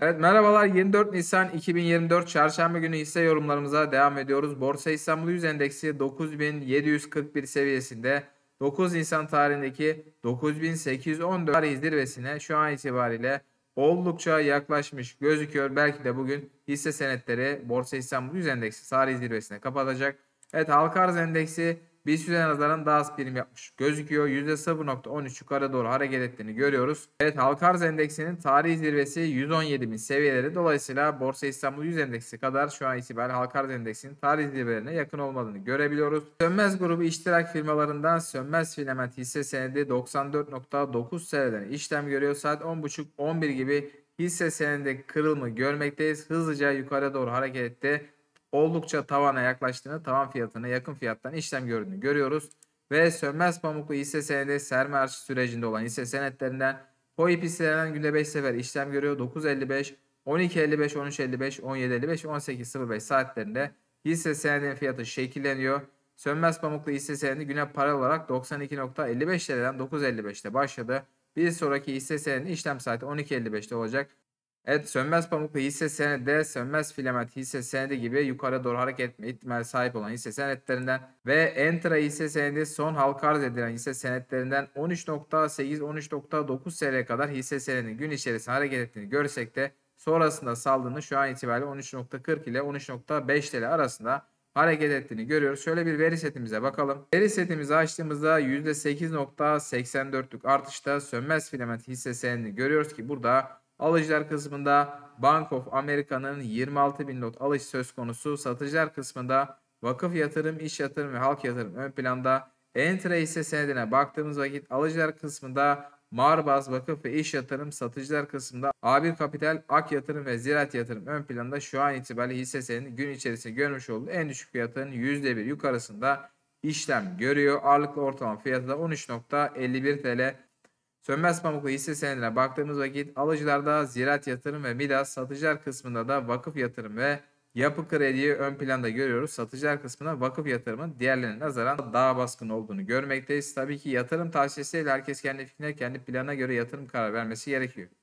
Evet merhabalar 24 Nisan 2024 Çarşamba günü hisse yorumlarımıza devam ediyoruz. Borsa İstanbul 100 endeksi 9741 seviyesinde 9 Nisan tarihindeki 9814 tarih zirvesine şu an itibariyle oldukça yaklaşmış gözüküyor. Belki de bugün hisse senetleri Borsa İstanbul 100 endeksi tarih zirvesine kapatacak. Evet halka arz endeksi BIST nazaran daha az prim yapmış gözüküyor. %0.13 yukarı doğru hareket ettiğini görüyoruz. Evet halka arz endeksinin tarihi zirvesi 117 bin seviyeleri. Dolayısıyla Borsa İstanbul 100 endeksi kadar şu an itibariyle halka arz endeksinin tarihi zirvelerine yakın olmadığını görebiliyoruz. Sönmez grubu iştirak firmalarından Sönmez Filament hisse senedi 94.9 seneden işlem görüyor. Saat 10.30-11 gibi hisse senedi kırılımı görmekteyiz. Hızlıca yukarı doğru hareket etti oldukça tavana yaklaştığını, tavan fiyatına yakın fiyattan işlem gördüğünü görüyoruz. Ve sönmez pamuklu hisse senedi sermaye artışı sürecinde olan hisse senetlerinden HOİP hisselerinden günde 5 sefer işlem görüyor. 9.55, 12.55, 13.55, 17.55, 18.05 saatlerinde hisse senedinin fiyatı şekilleniyor. Sönmez pamuklu hisse senedi güne para olarak 92.55 liradan 9.55'te başladı. Bir sonraki hisse senedinin işlem saati 12.55'te olacak. Evet sönmez pamuk hisse senedi, sönmez filament hisse senedi gibi yukarı doğru hareket etme ihtimali sahip olan hisse senetlerinden ve entra hisse senedi son halka arz edilen hisse senetlerinden 13.8-13.9 TL kadar hisse senedinin gün içerisinde hareket ettiğini görsek de sonrasında saldığını şu an itibariyle 13.40 ile 13.5 TL arasında hareket ettiğini görüyoruz. Şöyle bir veri setimize bakalım. Veri setimizi açtığımızda %8.84'lük artışta sönmez filament hisse senedini görüyoruz ki burada Alıcılar kısmında Bank of America'nın 26 bin lot alış söz konusu. Satıcılar kısmında vakıf yatırım, iş yatırım ve halk yatırım ön planda. Entra hisse senedine baktığımız vakit alıcılar kısmında Marbaz Vakıf ve iş Yatırım satıcılar kısmında A1 Kapital, Ak Yatırım ve Ziraat Yatırım ön planda şu an itibariyle hisse senedi gün içerisinde görmüş olduğu en düşük fiyatının %1 yukarısında işlem görüyor. Ağırlıklı ortalama fiyatı da 13.51 TL. Sönmez Pamuklu hisse senedine baktığımız vakit alıcılarda Ziraat Yatırım ve Midas, satıcılar kısmında da Vakıf Yatırım ve Yapı Kredi'yi ön planda görüyoruz. Satıcılar kısmında Vakıf Yatırım'ın diğerlerine nazaran daha baskın olduğunu görmekteyiz. Tabii ki yatırım tavsiyesiyle herkes kendi fikrine, kendi planına göre yatırım karar vermesi gerekiyor.